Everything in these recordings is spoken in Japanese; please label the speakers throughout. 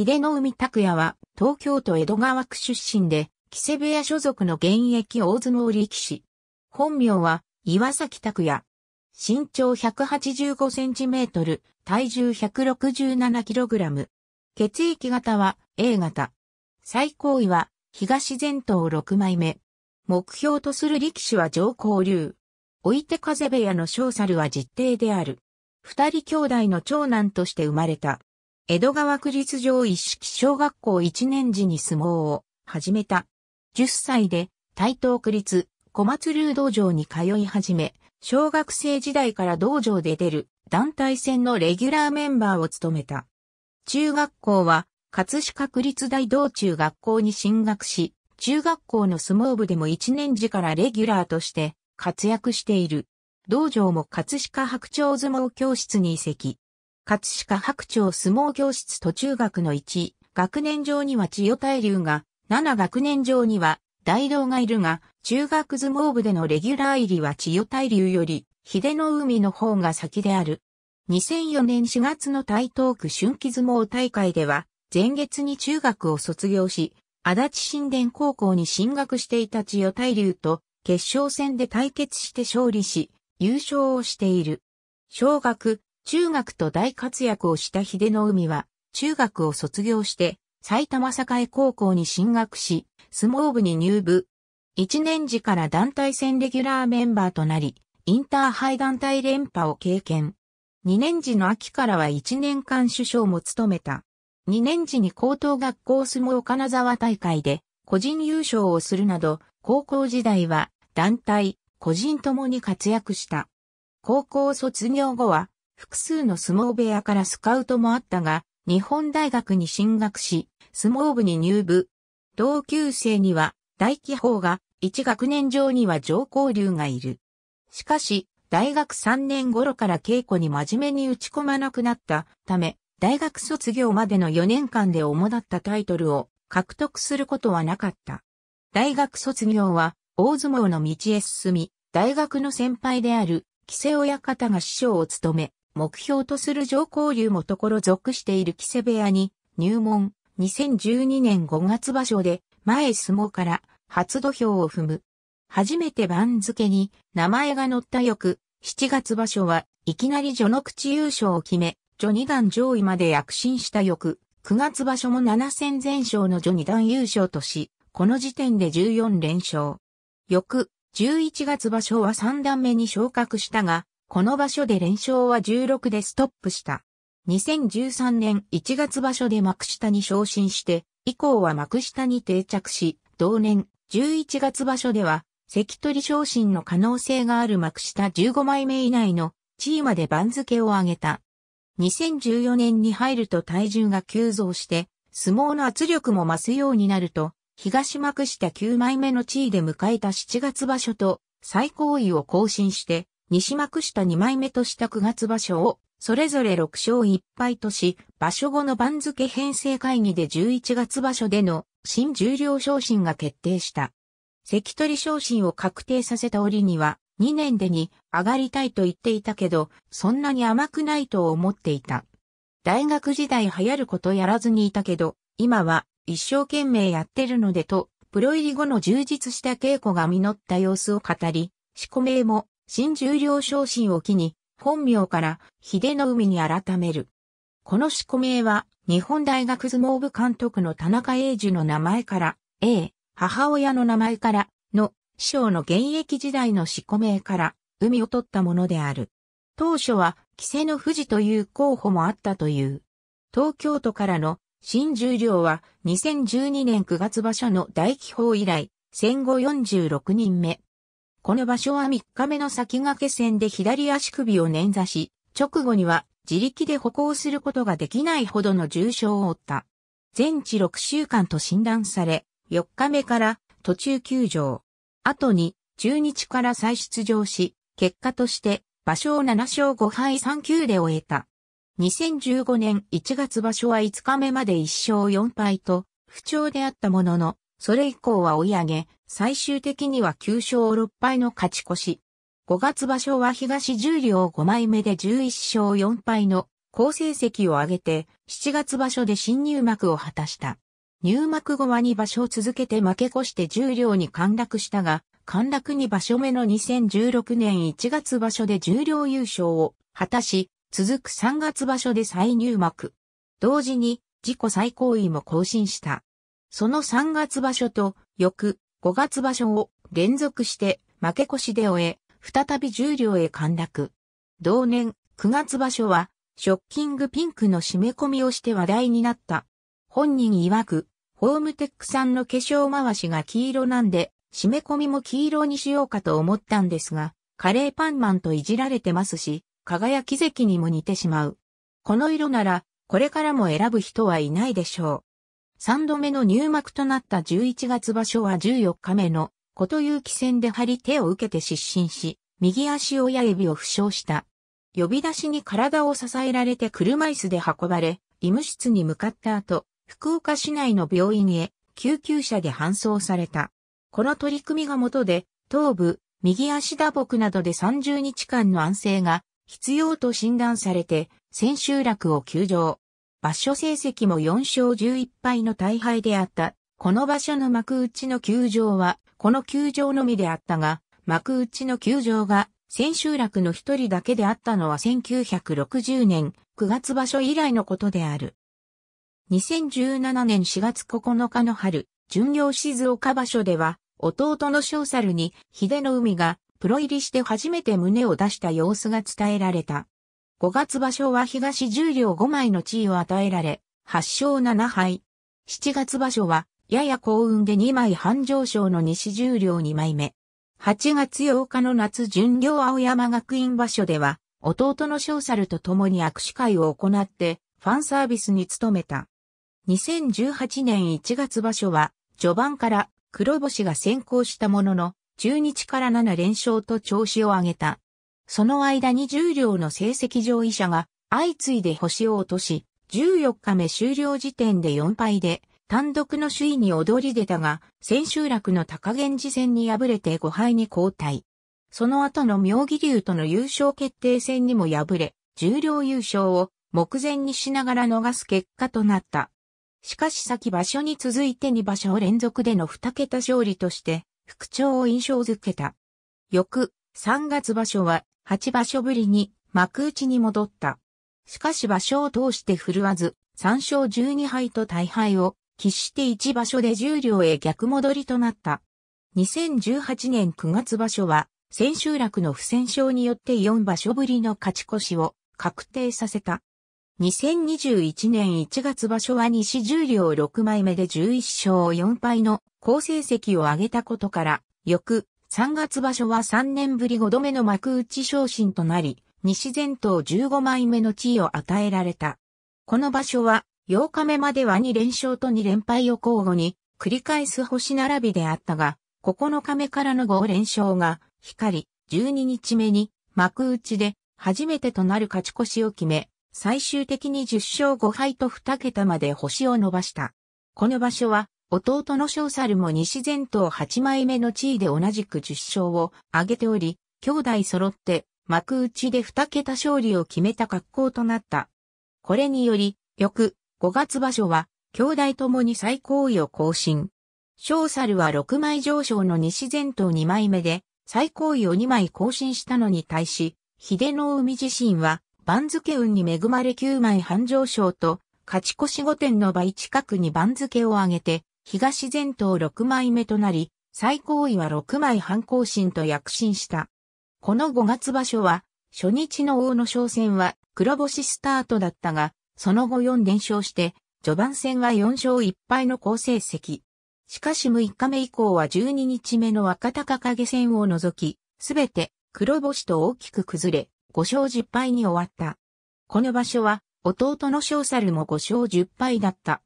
Speaker 1: 秀の海拓也は東京都江戸川区出身で、木瀬部屋所属の現役大相撲力士。本名は岩崎拓也。身長185センチメートル、体重167キログラム。血液型は A 型。最高位は東前頭6枚目。目標とする力士は上皇流。置いて風部屋の小猿は実弟である。二人兄弟の長男として生まれた。江戸川区立上一式小学校1年時に相撲を始めた。10歳で台東区立小松流道場に通い始め、小学生時代から道場で出る団体戦のレギュラーメンバーを務めた。中学校は葛飾区立大道中学校に進学し、中学校の相撲部でも1年時からレギュラーとして活躍している。道場も葛飾白鳥相撲教室に移籍。葛飾白鳥相撲教室途中学の1学年上には千代大龍が、7学年上には大道がいるが、中学相撲部でのレギュラー入りは千代大龍より、秀の海の方が先である。2004年4月の台東区春季相撲大会では、前月に中学を卒業し、足立新田高校に進学していた千代大龍と決勝戦で対決して勝利し、優勝をしている。小学、中学と大活躍をした秀の海は、中学を卒業して、埼玉栄高校に進学し、相撲部に入部。1年時から団体戦レギュラーメンバーとなり、インターハイ団体連覇を経験。2年時の秋からは1年間首相も務めた。2年時に高等学校相撲金沢大会で個人優勝をするなど、高校時代は団体、個人ともに活躍した。高校卒業後は複数の相撲部屋からスカウトもあったが、日本大学に進学し、相撲部に入部。同級生には、大気法が、一学年上には上皇流がいる。しかし、大学3年頃から稽古に真面目に打ち込まなくなったため、大学卒業までの4年間で主だったタイトルを獲得することはなかった。大学卒業は、大相撲の道へ進み、大学の先輩である、木瀬親方が師匠を務め、目標とする上皇流もところ属している木瀬部屋に入門2012年5月場所で前相撲から初土俵を踏む。初めて番付に名前が載った翌7月場所はいきなり序の口優勝を決め、序二段上位まで躍進した翌9月場所も7戦全勝の序二段優勝とし、この時点で14連勝。翌11月場所は3段目に昇格したが、この場所で連勝は16でストップした。2013年1月場所で幕下に昇進して、以降は幕下に定着し、同年11月場所では、関取昇進の可能性がある幕下15枚目以内の地位まで番付を上げた。2014年に入ると体重が急増して、相撲の圧力も増すようになると、東幕下9枚目の地位で迎えた7月場所と最高位を更新して、西幕下2枚目とした9月場所を、それぞれ6勝1敗とし、場所後の番付編成会議で11月場所での新重量昇進が決定した。関取昇進を確定させた折には、2年でに上がりたいと言っていたけど、そんなに甘くないと思っていた。大学時代流行ることやらずにいたけど、今は一生懸命やってるのでと、プロ入り後の充実した稽古が実った様子を語り、四股名も新十両昇進を機に、本名から秀の海に改める。この四股名は、日本大学相撲部監督の田中英樹の名前から、A、母親の名前からの、師匠の現役時代の四股名から、海を取ったものである。当初は、稀勢の富士という候補もあったという。東京都からの新十両は2012年9月場所の大気模以来、戦後46人目。この場所は3日目の先駆け戦で左足首を捻挫し、直後には自力で歩行することができないほどの重傷を負った。全治6週間と診断され、4日目から途中休場。後に中日から再出場し、結果として場所を7勝5敗3球で終えた。2015年1月場所は5日目まで1勝4敗と不調であったものの、それ以降は追い上げ、最終的には9勝6敗の勝ち越し。5月場所は東十両5枚目で11勝4敗の好成績を上げて、7月場所で新入幕を果たした。入幕後は2場所を続けて負け越して十両に陥落したが、陥落2場所目の2016年1月場所で十両優勝を果たし、続く3月場所で再入幕。同時に自己最高位も更新した。その3月場所と翌5月場所を連続して負け越しで終え、再び重量へ陥落。同年9月場所はショッキングピンクの締め込みをして話題になった。本人曰く、ホームテックさんの化粧回しが黄色なんで、締め込みも黄色にしようかと思ったんですが、カレーパンマンといじられてますし、輝き関にも似てしまう。この色なら、これからも選ぶ人はいないでしょう。3度目の入幕となった11月場所は14日目のこと有戦で張り手を受けて失神し、右足親指を負傷した。呼び出しに体を支えられて車椅子で運ばれ、医務室に向かった後、福岡市内の病院へ救急車で搬送された。この取り組みが元で、頭部、右足打撲などで30日間の安静が必要と診断されて、千秋楽を休場。場所成績も4勝11敗の大敗であった。この場所の幕内の球場は、この球場のみであったが、幕内の球場が千秋楽の一人だけであったのは1960年9月場所以来のことである。2017年4月9日の春、巡業静岡場所では、弟の小猿に、秀の海が、プロ入りして初めて胸を出した様子が伝えられた。5月場所は東十両5枚の地位を与えられ、8勝7敗。7月場所は、やや幸運で2枚半上昇の西十両2枚目。8月8日の夏巡業青山学院場所では、弟の翔猿と共に握手会を行って、ファンサービスに努めた。2018年1月場所は、序盤から黒星が先行したものの、中日から7連勝と調子を上げた。その間に重量両の成績上位者が相次いで星を落とし、14日目終了時点で4敗で、単独の首位に躍り出たが、千秋楽の高源寺戦に敗れて5敗に交代。その後の妙義龍との優勝決定戦にも敗れ、重量優勝を目前にしながら逃す結果となった。しかし先場所に続いて2場所連続での2桁勝利として、復調を印象づけた。翌、3月場所は、8場所ぶりに幕内に戻った。しかし場所を通して振るわず、3勝12敗と大敗を喫して1場所で十両へ逆戻りとなった。2018年9月場所は、千秋楽の不戦勝によって4場所ぶりの勝ち越しを確定させた。2021年1月場所は西十両6枚目で11勝4敗の好成績を上げたことから、翌3月場所は3年ぶり5度目の幕内昇進となり、西前頭15枚目の地位を与えられた。この場所は、8日目までは2連勝と2連敗を交互に繰り返す星並びであったが、9日目からの5連勝が光り、12日目に幕内で初めてとなる勝ち越しを決め、最終的に10勝5敗と2桁まで星を伸ばした。この場所は弟の小猿も西前頭8枚目の地位で同じく10勝を挙げており、兄弟揃って幕内で2桁勝利を決めた格好となった。これにより、翌5月場所は、兄弟ともに最高位を更新。小猿は6枚上昇の西前頭2枚目で、最高位を2枚更新したのに対し、秀の海自身は、番付運に恵まれ9枚半上昇と、勝ち越し5点の倍近くに番付を上げて、東前頭6枚目となり、最高位は6枚半更新と躍進した。この5月場所は、初日の大野商戦は黒星スタートだったが、その後4連勝して、序盤戦は4勝1敗の好成績。しかし6日目以降は12日目の若隆景戦を除き、すべて黒星と大きく崩れ、5勝10敗に終わった。この場所は、弟の小猿も5勝10敗だった。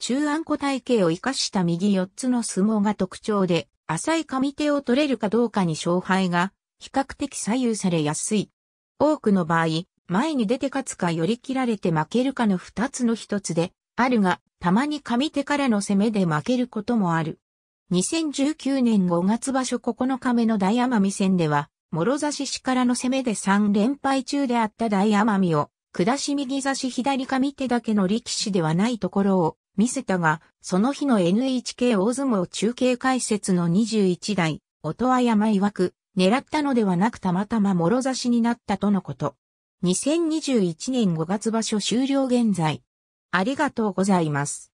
Speaker 1: 中安固体系を生かした右4つの相撲が特徴で、浅い上手を取れるかどうかに勝敗が比較的左右されやすい。多くの場合、前に出て勝つか寄り切られて負けるかの二つの一つで、あるが、たまに上手からの攻めで負けることもある。2019年5月場所9日目の大奄美戦では、諸差しからの攻めで3連敗中であった大奄美を、下し右差し左上手だけの力士ではないところを、見せたが、その日の NHK 大相撲中継解説の21代、音羽山曰く、狙ったのではなくたまたま諸差しになったとのこと。2021年5月場所終了現在。ありがとうございます。